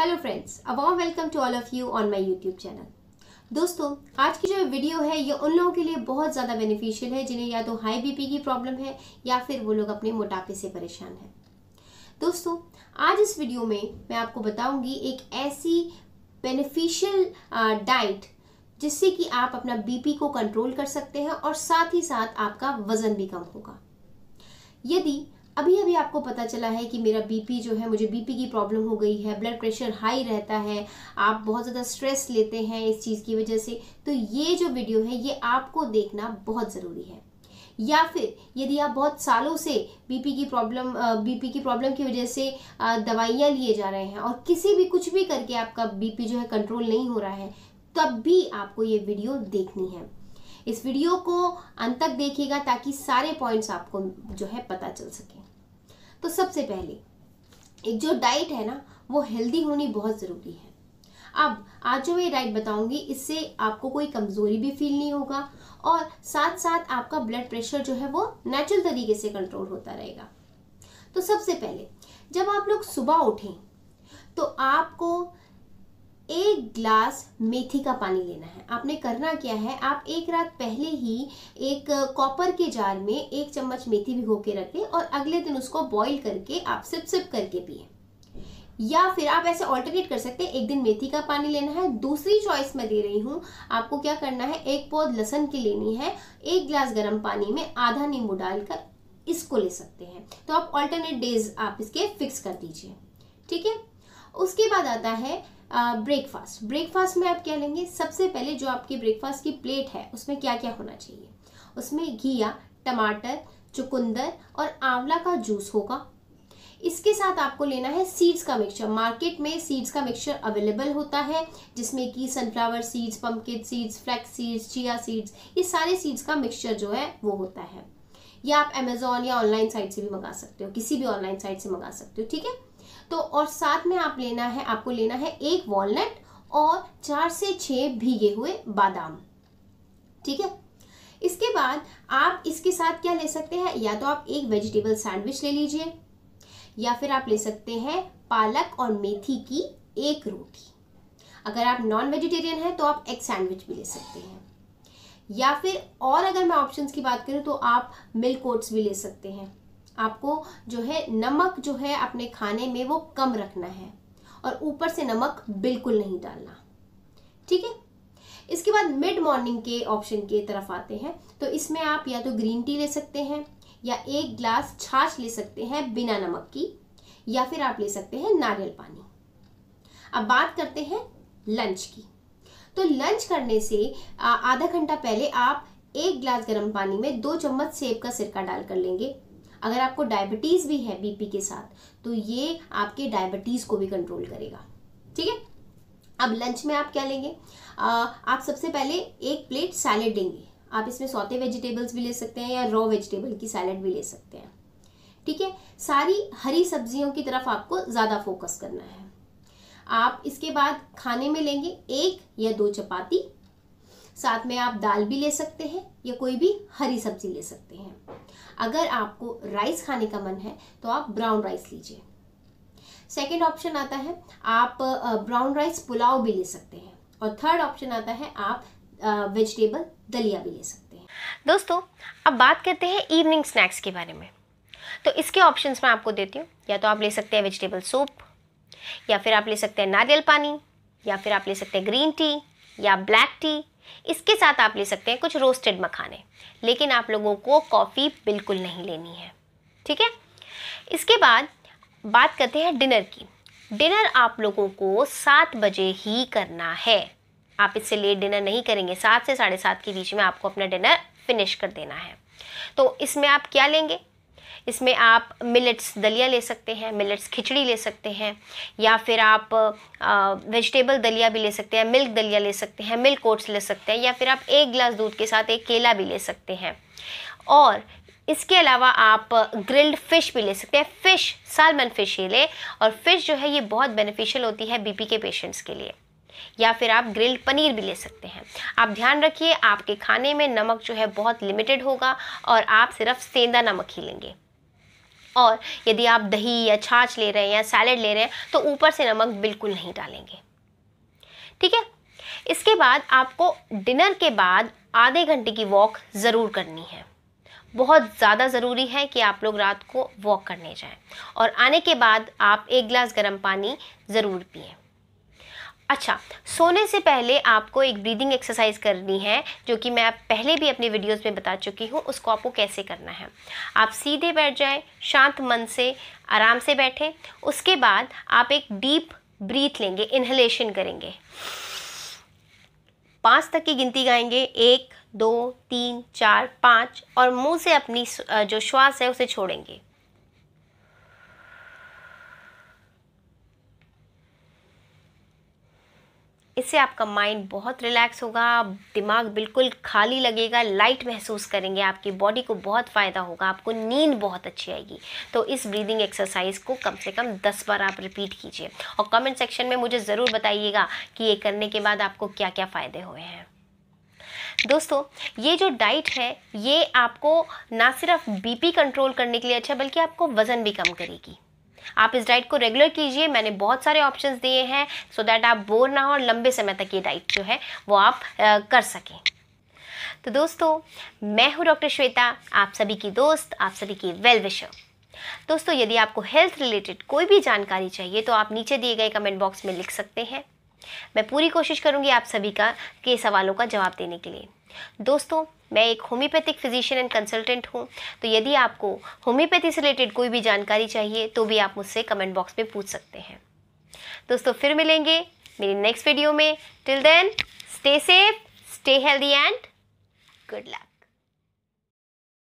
hello friends अब warm welcome to all of you on my YouTube channel दोस्तों आज की जो वीडियो है ये उन लोगों के लिए बहुत ज़्यादा बेनिफिशियल है जिन्हें या तो हाई बीपी की प्रॉब्लम है या फिर वो लोग अपने मोटापे से परेशान हैं दोस्तों आज इस वीडियो में मैं आपको बताऊंगी एक ऐसी बेनिफिशियल डाइट जिससे कि आप अपना बी को कंट्रोल कर सकते हैं और साथ ही साथ आपका वज़न भी कम होगा यदि अभी अभी आपको पता चला है कि मेरा बीपी जो है मुझे बीपी की प्रॉब्लम हो गई है ब्लड प्रेशर हाई रहता है आप बहुत ज़्यादा स्ट्रेस लेते हैं इस चीज़ की वजह से तो ये जो वीडियो है ये आपको देखना बहुत ज़रूरी है या फिर यदि आप बहुत सालों से बीपी की प्रॉब्लम बीपी की प्रॉब्लम की वजह से दवाइयाँ लिए जा रहे हैं और किसी भी कुछ भी करके आपका बीपी जो है कंट्रोल नहीं हो रहा है तब भी आपको ये वीडियो देखनी है इस वीडियो को अंत तक देखिएगा ताकि सारे पॉइंट्स आपको जो है पता चल सके तो सबसे पहले एक जो डाइट है ना वो हेल्दी होनी बहुत ज़रूरी है अब आज जो मैं डाइट बताऊंगी इससे आपको कोई कमज़ोरी भी फील नहीं होगा और साथ साथ आपका ब्लड प्रेशर जो है वो नेचुरल तरीके से कंट्रोल होता रहेगा तो सबसे पहले जब आप लोग सुबह उठें तो आपको एक ग्लास मेथी का पानी लेना है आपने करना क्या है आप एक रात पहले ही एक कॉपर के जार में एक चम्मच मेथी भिगो के रख लें और अगले दिन उसको बॉईल करके आप सिप सिप करके पिए या फिर आप ऐसे ऑल्टरनेट कर सकते हैं एक दिन मेथी का पानी लेना है दूसरी चॉइस मैं दे रही हूँ आपको क्या करना है एक पौध लहसन की लेनी है एक गिलास गर्म पानी में आधा नींबू डालकर इसको ले सकते हैं तो आप ऑल्टरनेट डेज आप इसके फिक्स कर दीजिए ठीक है उसके बाद आता है ब्रेकफास्ट ब्रेकफास्ट में आप क्या लेंगे सबसे पहले जो आपकी ब्रेकफास्ट की प्लेट है उसमें क्या क्या होना चाहिए उसमें घिया टमाटर चुकंदर और आंवला का जूस होगा इसके साथ आपको लेना है सीड्स का मिक्सचर मार्केट में सीड्स का मिक्सचर अवेलेबल होता है जिसमें कि sunflower seeds pumpkin seeds flax seeds chia seeds ये सारे सीड्स का मिक्सचर जो है वो होता है या आप अमेजोन या ऑनलाइन साइट से भी मंगा सकते हो किसी भी ऑनलाइन साइट से मंगा सकते हो ठीक है तो और साथ में आप लेना है आपको लेना है एक वॉलनट और चार से छः भीगे हुए बादाम ठीक है इसके बाद आप इसके साथ क्या ले सकते हैं या तो आप एक वेजिटेबल सैंडविच ले लीजिए या फिर आप ले सकते हैं पालक और मेथी की एक रोटी अगर आप नॉन वेजिटेरियन हैं तो आप एक सैंडविच भी ले सकते हैं या फिर और अगर मैं ऑप्शंस की बात करूं तो आप मिल्क ओट्स भी ले सकते हैं आपको जो है नमक जो है अपने खाने में वो कम रखना है और ऊपर से नमक बिल्कुल नहीं डालना ठीक है इसके बाद मिड मॉर्निंग के ऑप्शन के तरफ आते हैं तो इसमें आप या तो ग्रीन टी ले सकते हैं या एक ग्लास छाछ ले सकते हैं बिना नमक की या फिर आप ले सकते हैं नारियल पानी अब बात करते हैं लंच की तो लंच करने से आधा घंटा पहले आप एक ग्लास गर्म पानी में दो चम्मच सेब का सिरका डाल कर लेंगे अगर आपको डायबिटीज़ भी है बीपी के साथ तो ये आपके डायबिटीज़ को भी कंट्रोल करेगा ठीक है अब लंच में आप क्या लेंगे आ, आप सबसे पहले एक प्लेट सैलेड लेंगे आप इसमें सौते वेजिटेबल्स भी ले सकते हैं या रॉ वेजिटेबल की सैलेड भी ले सकते हैं ठीक है सारी हरी सब्जियों की तरफ आपको ज़्यादा फोकस करना है आप इसके बाद खाने में लेंगे एक या दो चपाती साथ में आप दाल भी ले सकते हैं या कोई भी हरी सब्जी ले सकते हैं अगर आपको राइस खाने का मन है तो आप ब्राउन राइस लीजिए सेकेंड ऑप्शन आता है आप ब्राउन राइस पुलाव भी ले सकते हैं और थर्ड ऑप्शन आता है आप वेजिटेबल दलिया भी ले सकते हैं दोस्तों अब बात करते हैं इवनिंग स्नैक्स के बारे में तो इसके ऑप्शंस मैं आपको देती हूँ या तो आप ले सकते हैं वेजिटेबल सूप या फिर आप ले सकते हैं नारियल पानी या फिर आप ले सकते हैं ग्रीन टी या ब्लैक टी इसके साथ आप ले सकते हैं कुछ रोस्टेड मखाने लेकिन आप लोगों को कॉफ़ी बिल्कुल नहीं लेनी है ठीक है इसके बाद बात करते हैं डिनर की डिनर आप लोगों को सात बजे ही करना है आप इससे लेट डिनर नहीं करेंगे सात से साढ़े सात के बीच में आपको अपना डिनर फिनिश कर देना है तो इसमें आप क्या लेंगे इसमें आप मिलेट्स दलिया ले सकते हैं मिलेट्स खिचड़ी ले सकते हैं या फिर आप वेजिटेबल दलिया भी ले सकते हैं मिल्क दलिया ले सकते हैं मिल्क ओट्स ले सकते हैं या फिर आप एक गिलास दूध के साथ एक केला भी ले सकते हैं और इसके अलावा आप ग्रिल्ड फिश भी ले सकते हैं फ़िश सालमन फ़िश ही ले और फ़िश जो है ये बहुत बेनिफिशियल होती है बीपी के पेशेंट्स के लिए या फिर आप ग्रिल्ड पनीर भी ले सकते हैं आप ध्यान रखिए आपके खाने में नमक जो है बहुत लिमिटेड होगा और आप सिर्फ सेंधा नमक ही लेंगे और यदि आप दही या छाछ ले रहे हैं या सैलड ले रहे हैं तो ऊपर से नमक बिल्कुल नहीं डालेंगे ठीक है इसके बाद आपको डिनर के बाद आधे घंटे की वॉक ज़रूर करनी है बहुत ज़्यादा ज़रूरी है कि आप लोग रात को वॉक करने जाएं और आने के बाद आप एक गिलास गर्म पानी ज़रूर पिएं अच्छा सोने से पहले आपको एक ब्रीदिंग एक्सरसाइज करनी है जो कि मैं पहले भी अपनी वीडियोस में बता चुकी हूँ उसको आपको कैसे करना है आप सीधे बैठ जाएं शांत मन से आराम से बैठें उसके बाद आप एक डीप ब्रीथ लेंगे इन्हलेशन करेंगे पाँच तक की गिनती गाएंगे एक दो तीन चार पाँच और मुंह से अपनी जो श्वास है उसे छोड़ेंगे इससे आपका माइंड बहुत रिलैक्स होगा दिमाग बिल्कुल खाली लगेगा लाइट महसूस करेंगे आपकी बॉडी को बहुत फ़ायदा होगा आपको नींद बहुत अच्छी आएगी तो इस ब्रीदिंग एक्सरसाइज को कम से कम दस बार आप रिपीट कीजिए और कमेंट सेक्शन में मुझे ज़रूर बताइएगा कि ये करने के बाद आपको क्या क्या फ़ायदे हुए हैं दोस्तों ये जो डाइट है ये आपको ना सिर्फ बीपी कंट्रोल करने के लिए अच्छा बल्कि आपको वज़न भी कम करेगी आप इस डाइट को रेगुलर कीजिए मैंने बहुत सारे ऑप्शंस दिए हैं सो दैट आप बोर ना हो और लंबे समय तक ये डाइट जो है वो आप आ, कर सकें तो दोस्तों मैं हूँ डॉक्टर श्वेता आप सभी की दोस्त आप सभी की वेल विशर दोस्तों यदि आपको हेल्थ रिलेटेड कोई भी जानकारी चाहिए तो आप नीचे दिए गए कमेंट बॉक्स में लिख सकते हैं मैं पूरी कोशिश करूँगी आप सभी का के सवालों का जवाब देने के लिए दोस्तों मैं एक होम्योपैथिक फिजिशियन एंड कंसल्टेंट हूँ तो यदि आपको होम्योपैथी से रिलेटेड कोई भी जानकारी चाहिए तो भी आप मुझसे कमेंट बॉक्स में पूछ सकते हैं दोस्तों फिर मिलेंगे मेरी नेक्स्ट वीडियो में till then stay safe stay healthy and good luck